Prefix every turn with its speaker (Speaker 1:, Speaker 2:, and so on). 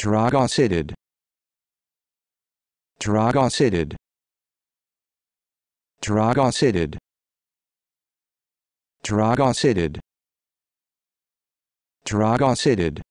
Speaker 1: Dragocitid. Dragocitid. Dragocitid. Dragocitid. Dragocitid.